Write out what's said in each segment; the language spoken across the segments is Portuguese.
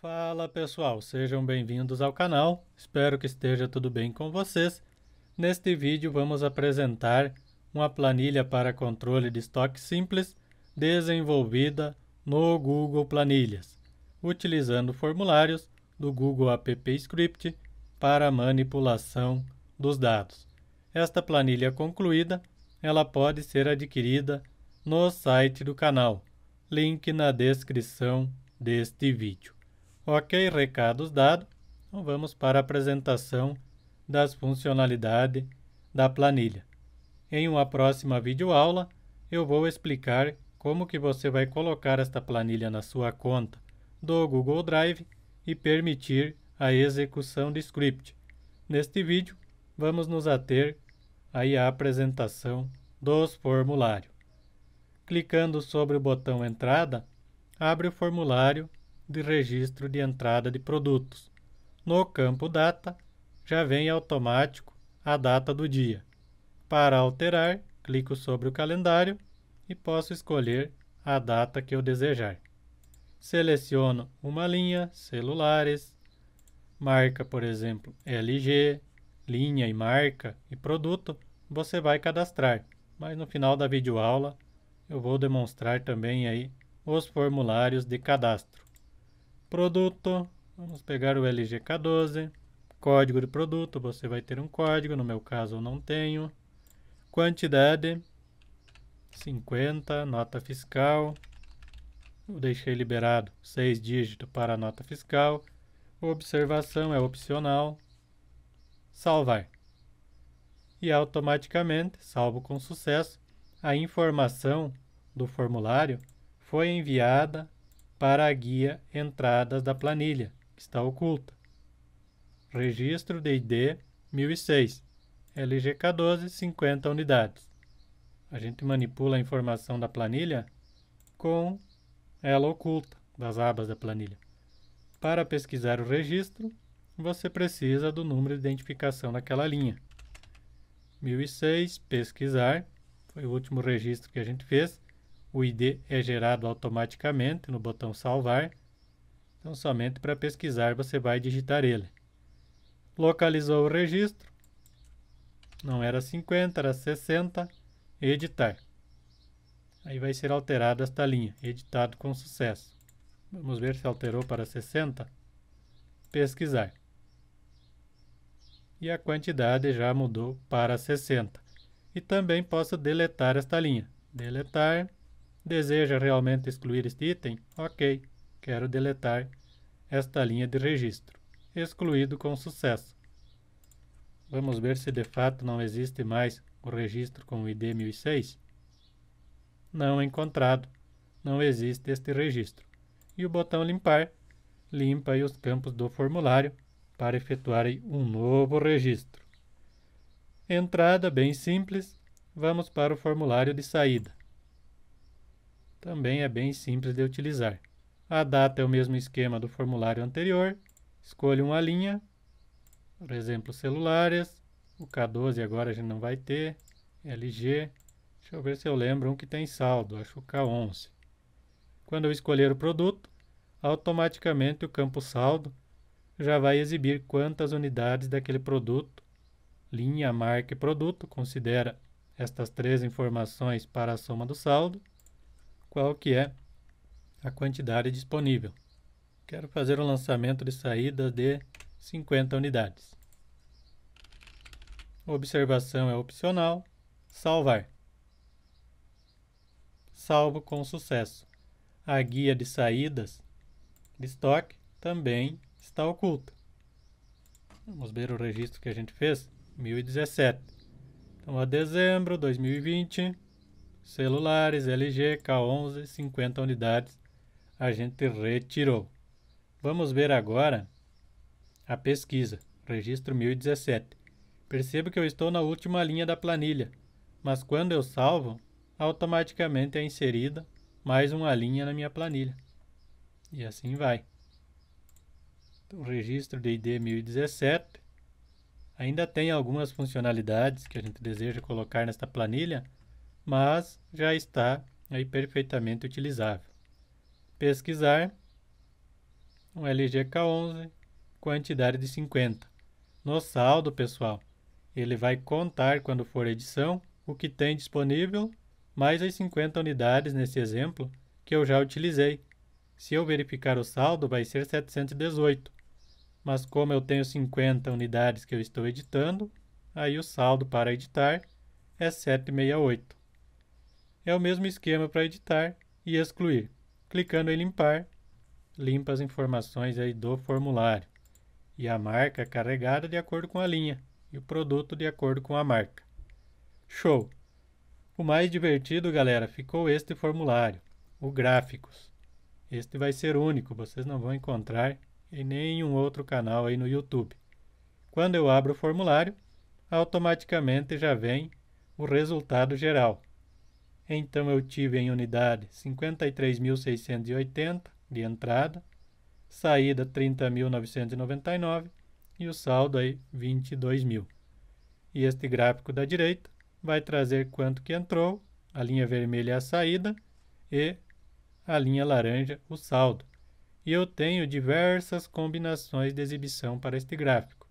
Fala pessoal, sejam bem-vindos ao canal, espero que esteja tudo bem com vocês. Neste vídeo vamos apresentar uma planilha para controle de estoque simples desenvolvida no Google Planilhas, utilizando formulários do Google App Script para manipulação dos dados. Esta planilha concluída, ela pode ser adquirida no site do canal, link na descrição deste vídeo. Ok, recados dados. Então vamos para a apresentação das funcionalidades da planilha. Em uma próxima videoaula, eu vou explicar como que você vai colocar esta planilha na sua conta do Google Drive e permitir a execução de script. Neste vídeo, vamos nos ater aí à apresentação dos formulários. Clicando sobre o botão Entrada, abre o formulário de registro de entrada de produtos. No campo Data, já vem automático a data do dia. Para alterar, clico sobre o calendário e posso escolher a data que eu desejar. Seleciono uma linha, celulares, marca, por exemplo, LG, linha e marca e produto, você vai cadastrar. Mas no final da videoaula eu vou demonstrar também aí os formulários de cadastro produto, vamos pegar o k 12 código de produto, você vai ter um código, no meu caso eu não tenho, quantidade, 50, nota fiscal, eu deixei liberado 6 dígitos para a nota fiscal, observação é opcional, salvar. E automaticamente, salvo com sucesso, a informação do formulário foi enviada para a guia Entradas da planilha, que está oculta. Registro de ID 1006, LGK12, 50 unidades. A gente manipula a informação da planilha com ela oculta das abas da planilha. Para pesquisar o registro, você precisa do número de identificação daquela linha. 1006, pesquisar, foi o último registro que a gente fez. O ID é gerado automaticamente no botão salvar. Então, somente para pesquisar, você vai digitar ele. Localizou o registro. Não era 50, era 60. Editar. Aí vai ser alterada esta linha. Editado com sucesso. Vamos ver se alterou para 60. Pesquisar. E a quantidade já mudou para 60. E também posso deletar esta linha. Deletar Deseja realmente excluir este item? Ok, quero deletar esta linha de registro. Excluído com sucesso. Vamos ver se de fato não existe mais o registro com o ID 1006. Não encontrado, não existe este registro. E o botão limpar limpa os campos do formulário para efetuar um novo registro. Entrada bem simples, vamos para o formulário de saída também é bem simples de utilizar. A data é o mesmo esquema do formulário anterior. Escolha uma linha, por exemplo, celulares. O K12 agora a gente não vai ter. LG. Deixa eu ver se eu lembro um que tem saldo. Acho o K11. Quando eu escolher o produto, automaticamente o campo saldo já vai exibir quantas unidades daquele produto, linha, marca e produto, considera estas três informações para a soma do saldo qual que é a quantidade disponível. Quero fazer um lançamento de saída de 50 unidades. Observação é opcional. Salvar. Salvo com sucesso. A guia de saídas de estoque também está oculta. Vamos ver o registro que a gente fez, 1017. Então, a dezembro de 2020, celulares LG K11 50 unidades a gente retirou. Vamos ver agora a pesquisa, registro 1017. Percebo que eu estou na última linha da planilha, mas quando eu salvo, automaticamente é inserida mais uma linha na minha planilha. E assim vai. O então, registro de ID 1017. Ainda tem algumas funcionalidades que a gente deseja colocar nesta planilha, mas já está aí perfeitamente utilizável. Pesquisar um LGK11, quantidade de 50. No saldo, pessoal, ele vai contar quando for edição o que tem disponível mais as 50 unidades nesse exemplo que eu já utilizei. Se eu verificar o saldo, vai ser 718. Mas como eu tenho 50 unidades que eu estou editando, aí o saldo para editar é 768. É o mesmo esquema para editar e excluir. Clicando em limpar, limpa as informações aí do formulário e a marca carregada de acordo com a linha e o produto de acordo com a marca. Show! O mais divertido, galera, ficou este formulário, o gráficos. Este vai ser único, vocês não vão encontrar em nenhum outro canal aí no YouTube. Quando eu abro o formulário, automaticamente já vem o resultado geral. Então eu tive em unidade 53.680 de entrada, saída 30.999 e o saldo aí 22 mil. E este gráfico da direita vai trazer quanto que entrou, a linha vermelha é a saída e a linha laranja o saldo. E eu tenho diversas combinações de exibição para este gráfico.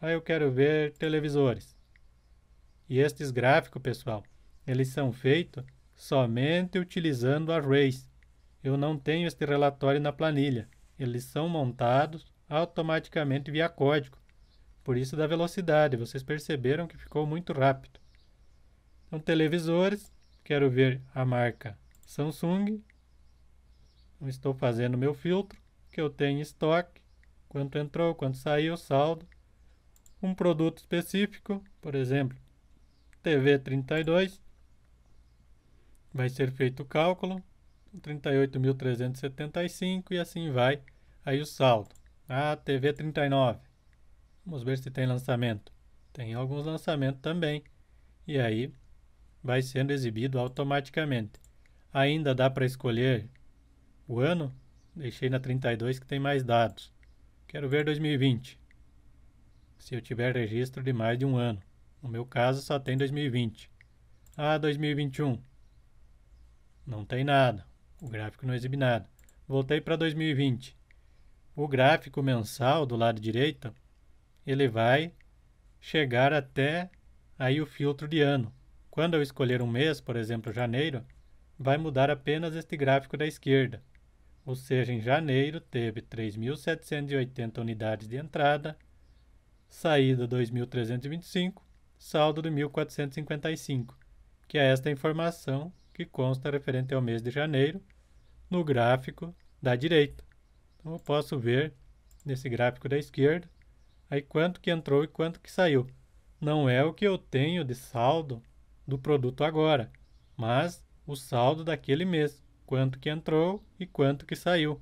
Aí eu quero ver televisores. E estes gráficos, pessoal, eles são feitos somente utilizando arrays. Eu não tenho este relatório na planilha. Eles são montados automaticamente via código. Por isso da velocidade, vocês perceberam que ficou muito rápido. Então, televisores, quero ver a marca Samsung. estou fazendo meu filtro, que eu tenho estoque, quanto entrou, quanto saiu, saldo. Um produto específico, por exemplo, TV 32, vai ser feito o cálculo, 38.375 e assim vai aí o saldo. A TV 39. É Vamos ver se tem lançamento. Tem alguns lançamentos também. E aí vai sendo exibido automaticamente. Ainda dá para escolher o ano. Deixei na 32 que tem mais dados. Quero ver 2020. Se eu tiver registro de mais de um ano. No meu caso só tem 2020. Ah, 2021. Não tem nada. O gráfico não exibe nada. Voltei para 2020. O gráfico mensal do lado direito, ele vai chegar até aí o filtro de ano. Quando eu escolher um mês, por exemplo, janeiro, vai mudar apenas este gráfico da esquerda. Ou seja, em janeiro teve 3.780 unidades de entrada, saída 2.325, saldo de 1.455, que é esta informação que consta referente ao mês de janeiro no gráfico da direita. Então, eu posso ver nesse gráfico da esquerda aí quanto que entrou e quanto que saiu. Não é o que eu tenho de saldo do produto agora, mas o saldo daquele mês, quanto que entrou e quanto que saiu.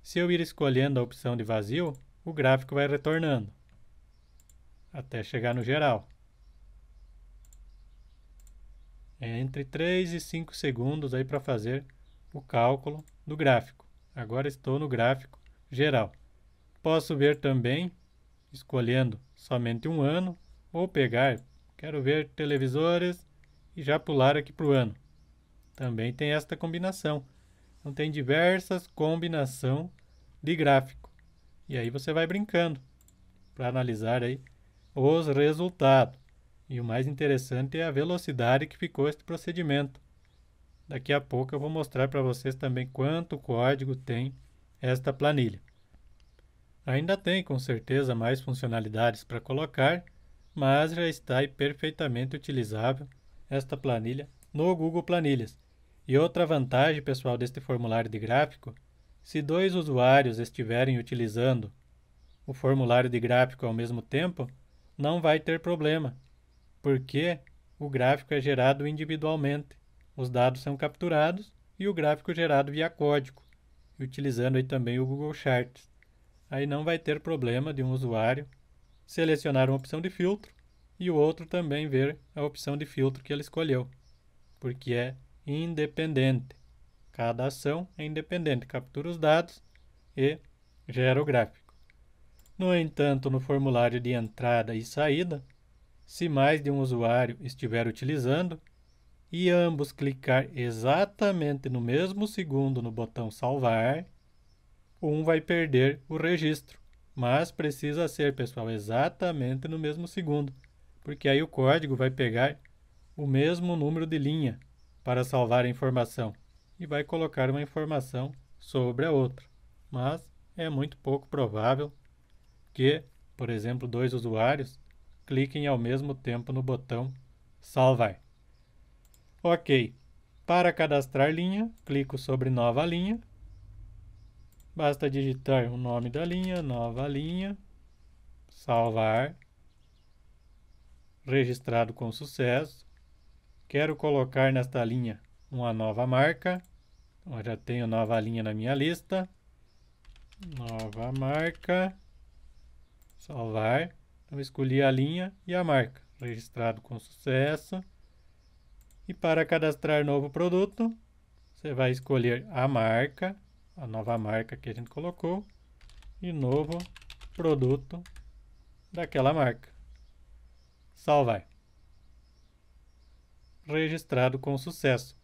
Se eu ir escolhendo a opção de vazio, o gráfico vai retornando até chegar no geral. é, entre 3 e 5 segundos aí para fazer o cálculo do gráfico. Agora estou no gráfico geral. Posso ver também, escolhendo somente um ano, ou pegar, quero ver televisores e já pular aqui para o ano. Também tem esta combinação. Então tem diversas combinação de gráfico. E aí você vai brincando para analisar aí os resultados. E o mais interessante é a velocidade que ficou este procedimento. Daqui a pouco eu vou mostrar para vocês também quanto código tem esta planilha. Ainda tem com certeza mais funcionalidades para colocar, mas já está perfeitamente utilizável esta planilha no Google Planilhas. E outra vantagem, pessoal, deste formulário de gráfico, se dois usuários estiverem utilizando o formulário de gráfico ao mesmo tempo, não vai ter problema, porque o gráfico é gerado individualmente. Os dados são capturados e o gráfico é gerado via código, utilizando aí também o Google Charts. Aí não vai ter problema de um usuário selecionar uma opção de filtro e o outro também ver a opção de filtro que ele escolheu, porque é independente. Cada ação é independente, captura os dados e gera o gráfico. No entanto, no formulário de entrada e saída, se mais de um usuário estiver utilizando e ambos clicar exatamente no mesmo segundo no botão salvar, um vai perder o registro, mas precisa ser, pessoal, exatamente no mesmo segundo, porque aí o código vai pegar o mesmo número de linha para salvar a informação e vai colocar uma informação sobre a outra. Mas é muito pouco provável que, por exemplo, dois usuários cliquem ao mesmo tempo no botão Salvar. Ok. Para cadastrar linha, clico sobre Nova linha. Basta digitar o nome da linha, nova linha, salvar, registrado com sucesso. Quero colocar nesta linha uma nova marca. Então, eu já tenho nova linha na minha lista. Nova marca, salvar. Então, escolhi a linha e a marca. Registrado com sucesso. E para cadastrar novo produto, você vai escolher a marca, a nova marca que a gente colocou, e novo produto daquela marca. Salvar. Registrado com sucesso.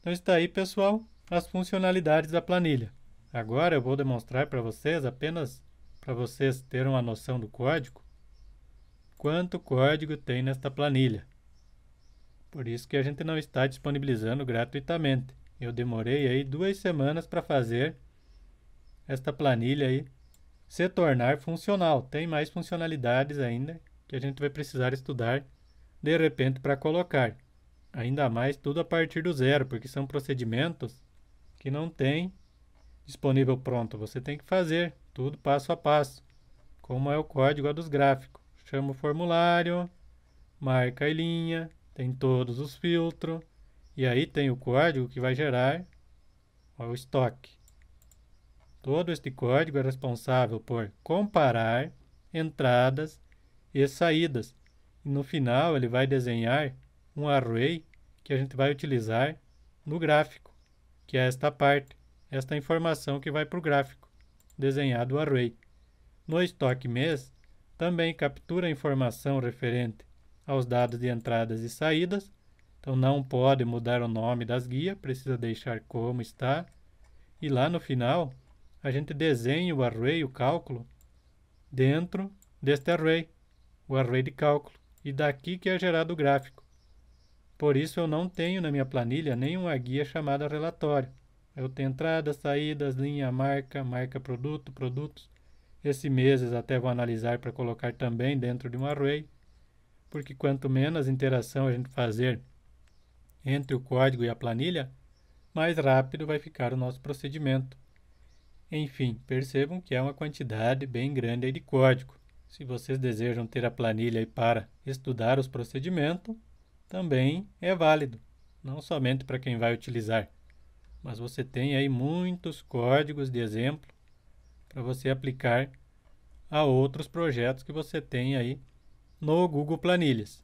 Então está aí, pessoal, as funcionalidades da planilha. Agora eu vou demonstrar para vocês, apenas para vocês terem uma noção do código, quanto código tem nesta planilha. Por isso que a gente não está disponibilizando gratuitamente. Eu demorei aí duas semanas para fazer esta planilha aí se tornar funcional. Tem mais funcionalidades ainda que a gente vai precisar estudar de repente para colocar. Ainda mais tudo a partir do zero, porque são procedimentos que não tem disponível pronto. Você tem que fazer tudo passo a passo, como é o código dos gráficos chama o formulário, marca a linha, tem todos os filtros, e aí tem o código que vai gerar ó, o estoque. Todo este código é responsável por comparar entradas e saídas. e No final, ele vai desenhar um array que a gente vai utilizar no gráfico, que é esta parte, esta informação que vai para o gráfico, desenhado o array. No estoque mês, também captura informação referente aos dados de entradas e saídas. Então não pode mudar o nome das guias, precisa deixar como está. E lá no final, a gente desenha o array, o cálculo, dentro deste array, o array de cálculo. E daqui que é gerado o gráfico. Por isso eu não tenho na minha planilha nenhuma guia chamada relatório. Eu tenho entradas, saídas, linha, marca, marca produto, produtos. Esse meses até vou analisar para colocar também dentro de um array, porque quanto menos interação a gente fazer entre o código e a planilha, mais rápido vai ficar o nosso procedimento. Enfim, percebam que é uma quantidade bem grande de código. Se vocês desejam ter a planilha para estudar os procedimentos, também é válido, não somente para quem vai utilizar, mas você tem aí muitos códigos de exemplo para você aplicar a outros projetos que você tem aí no Google Planilhas.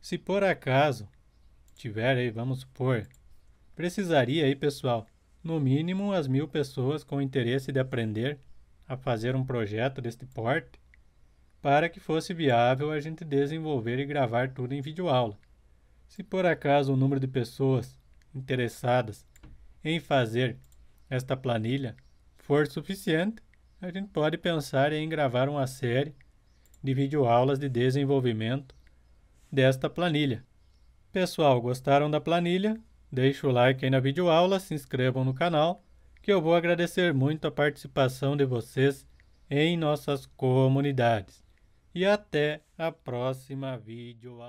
Se por acaso tiver aí, vamos supor, precisaria aí, pessoal, no mínimo as mil pessoas com interesse de aprender a fazer um projeto deste porte para que fosse viável a gente desenvolver e gravar tudo em videoaula. Se por acaso o número de pessoas interessadas em fazer esta planilha for suficiente, a gente pode pensar em gravar uma série de videoaulas de desenvolvimento desta planilha. Pessoal, gostaram da planilha? Deixe o like aí na videoaula, se inscrevam no canal, que eu vou agradecer muito a participação de vocês em nossas comunidades. E até a próxima videoaula.